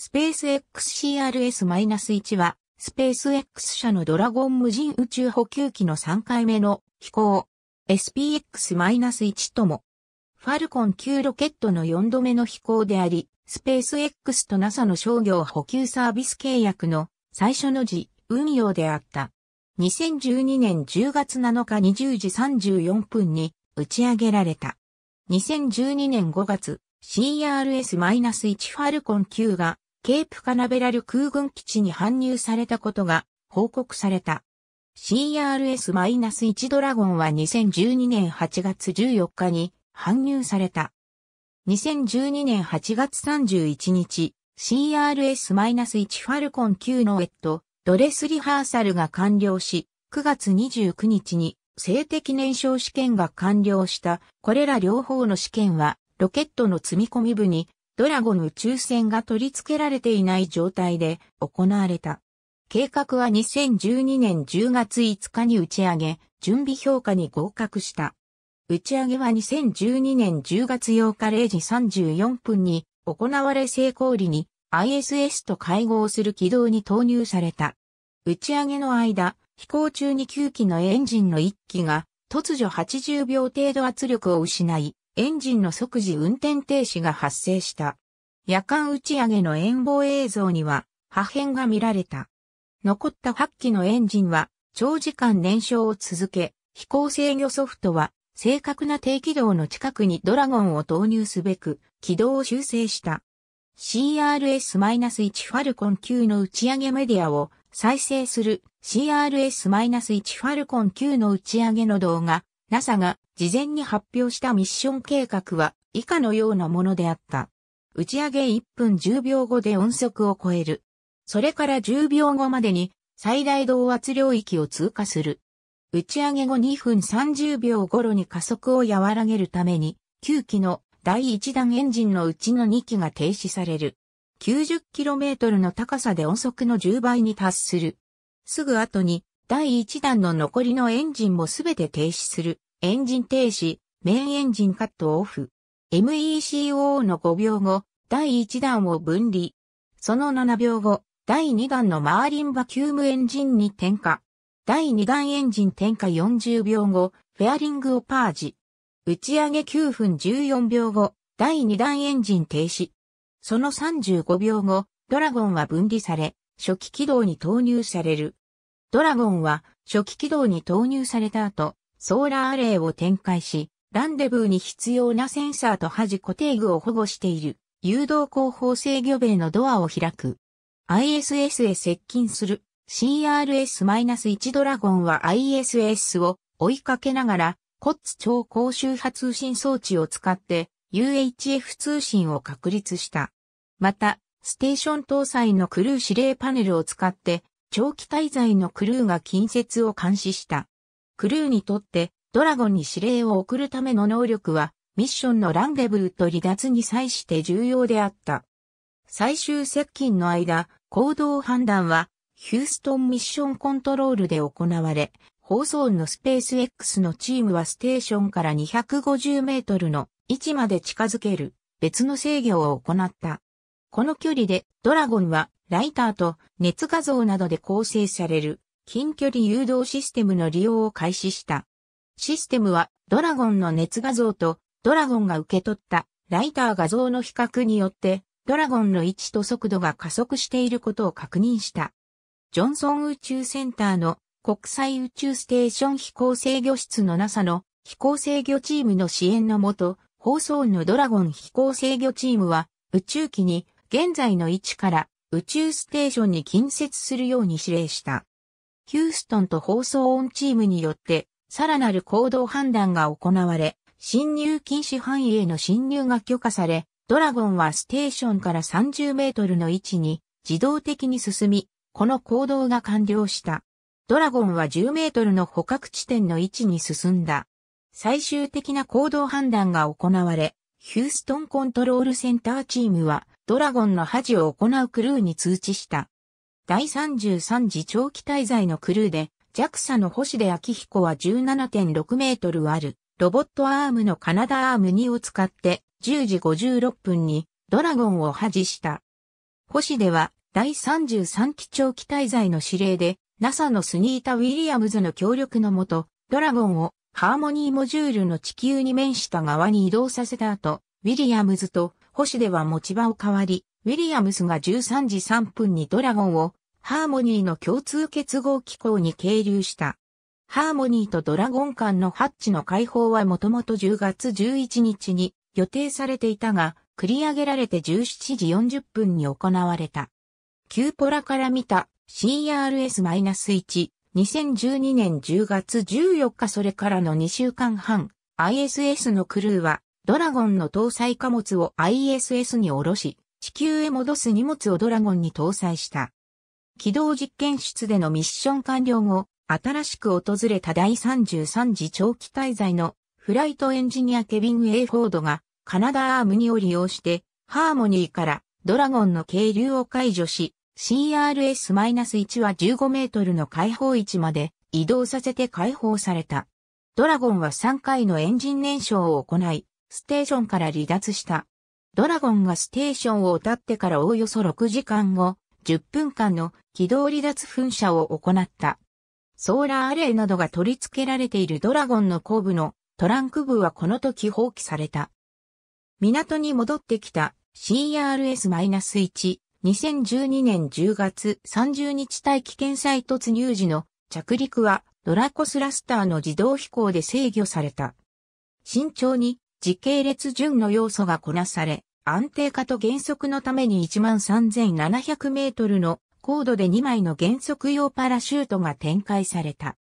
スペース XCRS-1 は、スペース X 社のドラゴン無人宇宙補給機の3回目の飛行、SPX-1 とも、ファルコン9ロケットの4度目の飛行であり、スペース X と NASA の商業補給サービス契約の最初の時運用であった。2012年10月7日20時34分に打ち上げられた。2012年5月、CRS-1 ファルコン9がケープカナベラル空軍基地に搬入されたことが報告された。CRS-1 ドラゴンは2012年8月14日に搬入された。2012年8月31日、CRS-1 ファルコン9のウェット、ドレスリハーサルが完了し、9月29日に性的燃焼試験が完了した。これら両方の試験は、ロケットの積み込み部にドラゴン宇宙船が取り付けられていない状態で行われた。計画は2012年10月5日に打ち上げ、準備評価に合格した。打ち上げは2012年10月8日0時34分に行われ成功裏に ISS と会合する軌道に投入された。打ち上げの間、飛行中に9機のエンジンの1機が突如80秒程度圧力を失い、エンジンの即時運転停止が発生した。夜間打ち上げの遠望映像には破片が見られた。残った8機のエンジンは長時間燃焼を続け、飛行制御ソフトは正確な低軌道の近くにドラゴンを投入すべく軌道を修正した。CRS-1 ファルコン9の打ち上げメディアを再生する CRS-1 ファルコン9の打ち上げの動画 NASA が事前に発表したミッション計画は以下のようなものであった。打ち上げ1分10秒後で音速を超える。それから10秒後までに最大動圧領域を通過する。打ち上げ後2分30秒頃に加速を和らげるために、9機の第1弾エンジンのうちの2機が停止される。90km の高さで音速の10倍に達する。すぐ後に第1弾の残りのエンジンもすべて停止する。エンジン停止、メインエンジンカットオフ。MECO の5秒後、第1弾を分離。その7秒後、第2弾のマーリンバキュームエンジンに点火。第2弾エンジン点火40秒後、フェアリングをパージ。打ち上げ9分14秒後、第2弾エンジン停止。その35秒後、ドラゴンは分離され、初期軌道に投入される。ドラゴンは初期軌道に投入された後、ソーラーアレイを展開し、ランデブーに必要なセンサーと端固定具を保護している、誘導後方制御米のドアを開く。ISS へ接近する CRS-1 ドラゴンは ISS を追いかけながら、コッツ超高周波通信装置を使って UHF 通信を確立した。また、ステーション搭載のクルー指令パネルを使って長期滞在のクルーが近接を監視した。クルーにとってドラゴンに指令を送るための能力はミッションのランデブーと離脱に際して重要であった。最終接近の間、行動判断はヒューストンミッションコントロールで行われ、放送のスペース X のチームはステーションから250メートルの位置まで近づける別の制御を行った。この距離でドラゴンはライターと熱画像などで構成される近距離誘導システムの利用を開始した。システムはドラゴンの熱画像とドラゴンが受け取ったライター画像の比較によってドラゴンの位置と速度が加速していることを確認した。ジョンソン宇宙センターの国際宇宙ステーション飛行制御室の NASA の飛行制御チームの支援のもと、放送のドラゴン飛行制御チームは宇宙機に現在の位置から宇宙ステーションに近接するように指令した。ヒューストンと放送オンチームによって、さらなる行動判断が行われ、侵入禁止範囲への侵入が許可され、ドラゴンはステーションから30メートルの位置に自動的に進み、この行動が完了した。ドラゴンは10メートルの捕獲地点の位置に進んだ。最終的な行動判断が行われ、ヒューストンコントロールセンターチームはドラゴンの恥を行うクルーに通知した。第33次長期滞在のクルーで、JAXA の星出明彦は17.6メートルある、ロボットアームのカナダアーム2を使って、10時56分に、ドラゴンを恥した。星出は、第33期長期滞在の指令で、NASA のスニータ・ウィリアムズの協力のもと、ドラゴンをハーモニーモジュールの地球に面した側に移動させた後、ウィリアムズと星では持ち場を変わり、ウィリアムスが13時3分にドラゴンをハーモニーの共通結合機構に係留した。ハーモニーとドラゴン間のハッチの解放はもともと10月11日に予定されていたが、繰り上げられて17時40分に行われた。キューポラから見た CRS-1、2012年10月14日それからの2週間半、ISS のクルーはドラゴンの搭載貨物を ISS に下ろし、地球へ戻す荷物をドラゴンに搭載した。軌道実験室でのミッション完了後、新しく訪れた第33次長期滞在のフライトエンジニアケビン・エイフォードがカナダアームにを利用してハーモニーからドラゴンの渓流を解除し CRS-1 は15メートルの解放位置まで移動させて解放された。ドラゴンは3回のエンジン燃焼を行いステーションから離脱した。ドラゴンがステーションを歌ってからおおよそ6時間後、10分間の軌道離脱噴射を行った。ソーラーアレイなどが取り付けられているドラゴンの後部のトランク部はこの時放棄された。港に戻ってきた CRS-1、2012年10月30日大危険再突入時の着陸はドラコスラスターの自動飛行で制御された。慎重に時系列順の要素がこなされ、安定化と減速のために13700メートルの高度で2枚の減速用パラシュートが展開された。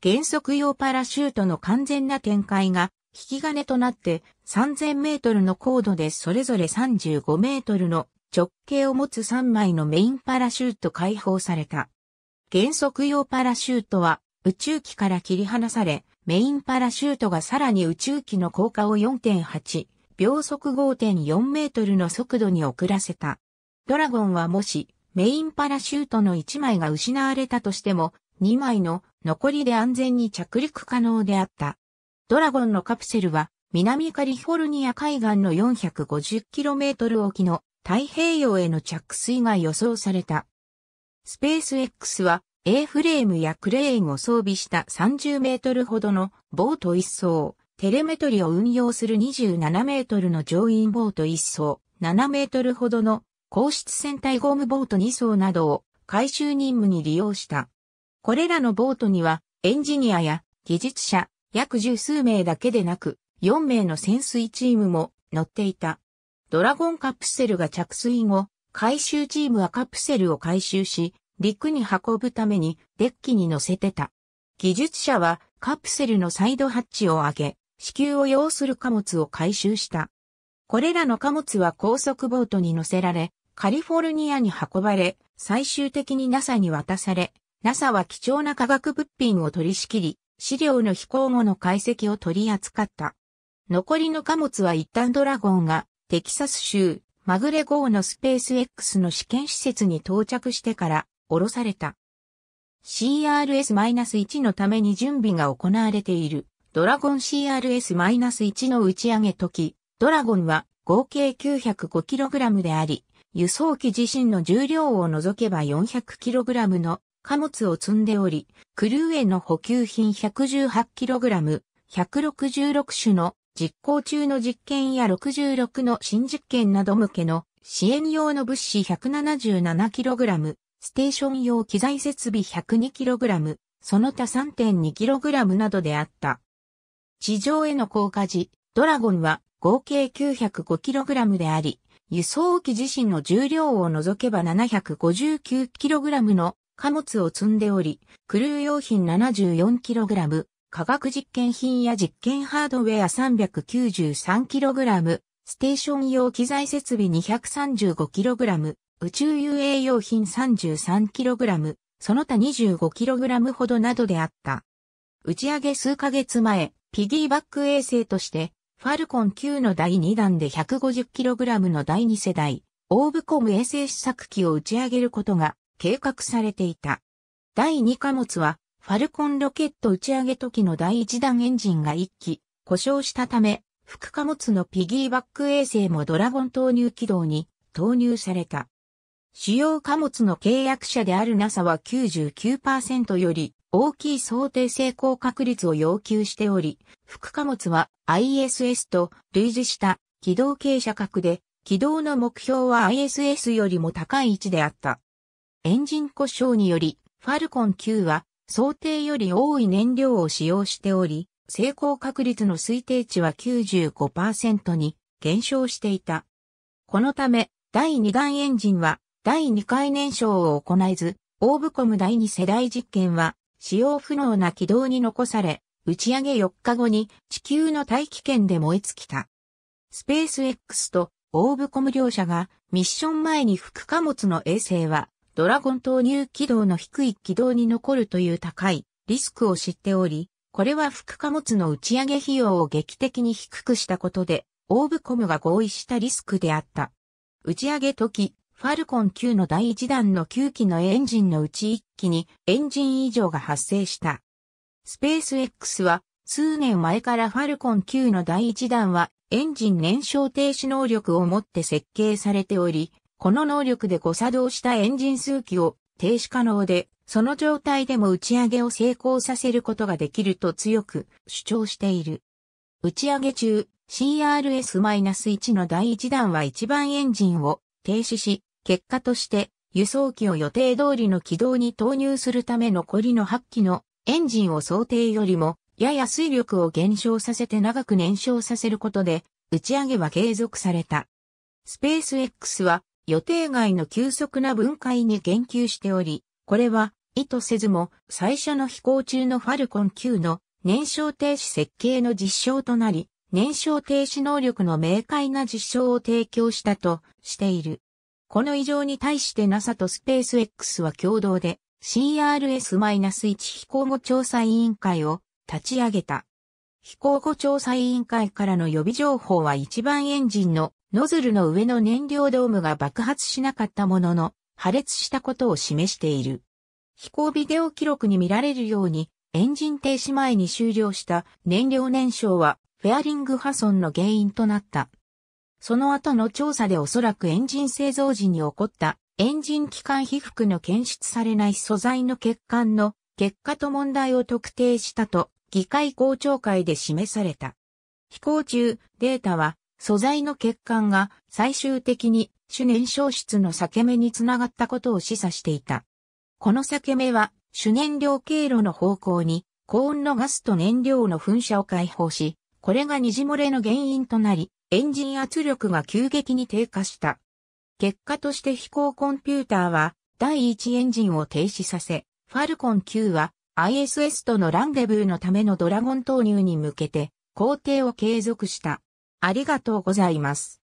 減速用パラシュートの完全な展開が引き金となって3000メートルの高度でそれぞれ35メートルの直径を持つ3枚のメインパラシュート解放された。減速用パラシュートは宇宙機から切り離され、メインパラシュートがさらに宇宙機の降下を4.8秒速5.4メートルの速度に遅らせた。ドラゴンはもし、メインパラシュートの1枚が失われたとしても、2枚の残りで安全に着陸可能であった。ドラゴンのカプセルは、南カリフォルニア海岸の 450km 沖の太平洋への着水が予想された。スペース X は A フレームやクレーンを装備した30メートルほどのボート一層、テレメトリを運用する27メートルの乗員ボート1層、7メートルほどの硬質船体ゴムボート2層などを回収任務に利用した。これらのボートにはエンジニアや技術者約十数名だけでなく4名の潜水チームも乗っていた。ドラゴンカプセルが着水後、回収チームはカプセルを回収し、陸に運ぶためにデッキに乗せてた。技術者はカプセルのサイドハッチを上げ、支給を要する貨物を回収した。これらの貨物は高速ボートに乗せられ、カリフォルニアに運ばれ、最終的に NASA に渡され、NASA は貴重な科学物品を取り仕切り、資料の飛行後の解析を取り扱った。残りの貨物は一旦ドラゴンがテキサス州マグレ号のスペース X の試験施設に到着してから降ろされた。CRS-1 のために準備が行われているドラゴン CRS-1 の打ち上げ時、ドラゴンは合計 905kg であり、輸送機自身の重量を除けば 400kg の貨物を積んでおり、クルーへの補給品 118kg、166種の実行中の実験や66の新実験など向けの支援用の物資 177kg、ステーション用機材設備 102kg、その他 3.2kg などであった。地上への降下時、ドラゴンは合計 905kg であり、輸送機自身の重量を除けば 759kg の貨物を積んでおり、クルー用品 74kg、科学実験品や実験ハードウェア 393kg、ステーション用機材設備 235kg、宇宙遊泳用品 33kg、その他 25kg ほどなどであった。打ち上げ数ヶ月前、ピギーバック衛星として、ファルコン9の第2弾で 150kg の第2世代、オーブコム衛星試作機を打ち上げることが計画されていた。第2貨物は、ファルコンロケット打ち上げ時の第1弾エンジンが1機、故障したため、副貨物のピギーバック衛星もドラゴン投入軌道に投入された。主要貨物の契約者である NASA は99%より大きい想定成功確率を要求しており、副貨物は ISS と類似した軌道傾斜角で、軌道の目標は ISS よりも高い位置であった。エンジン故障により、ファルコン9は想定より多い燃料を使用しており、成功確率の推定値は95%に減少していた。このため、第2弾エンジンは第2回燃焼を行えず、オーブコム第2世代実験は、使用不能な軌道に残され、打ち上げ4日後に地球の大気圏で燃え尽きた。スペース X とオーブコム両社がミッション前に副貨物の衛星はドラゴン投入軌道の低い軌道に残るという高いリスクを知っており、これは副貨物の打ち上げ費用を劇的に低くしたことで、オーブコムが合意したリスクであった。打ち上げ時、ファルコン9の第1弾の9機のエンジンのうち1機にエンジン異常が発生した。スペース X は数年前からファルコン9の第1弾はエンジン燃焼停止能力を持って設計されており、この能力で誤作動したエンジン数機を停止可能で、その状態でも打ち上げを成功させることができると強く主張している。打ち上げ中、CRS-1 の第1弾は一番エンジンを停止し、結果として、輸送機を予定通りの軌道に投入するため残りの8機のエンジンを想定よりも、やや水力を減少させて長く燃焼させることで、打ち上げは継続された。スペース X は予定外の急速な分解に言及しており、これは意図せずも最初の飛行中のファルコン9の燃焼停止設計の実証となり、燃焼停止能力の明快な実証を提供したとしている。この異常に対して NASA とスペース X は共同で CRS-1 飛行後調査委員会を立ち上げた。飛行後調査委員会からの予備情報は一番エンジンのノズルの上の燃料ドームが爆発しなかったものの破裂したことを示している。飛行ビデオ記録に見られるようにエンジン停止前に終了した燃料燃焼はフェアリング破損の原因となった。その後の調査でおそらくエンジン製造時に起こったエンジン機関被覆の検出されない素材の欠陥の結果と問題を特定したと議会公聴会で示された。飛行中、データは素材の欠陥が最終的に主燃焼室の裂け目につながったことを示唆していた。この裂け目は主燃料経路の方向に高温のガスと燃料の噴射を解放し、これが虹漏れの原因となり、エンジン圧力が急激に低下した。結果として飛行コンピューターは、第1エンジンを停止させ、ファルコン9は ISS とのランデブーのためのドラゴン投入に向けて、工程を継続した。ありがとうございます。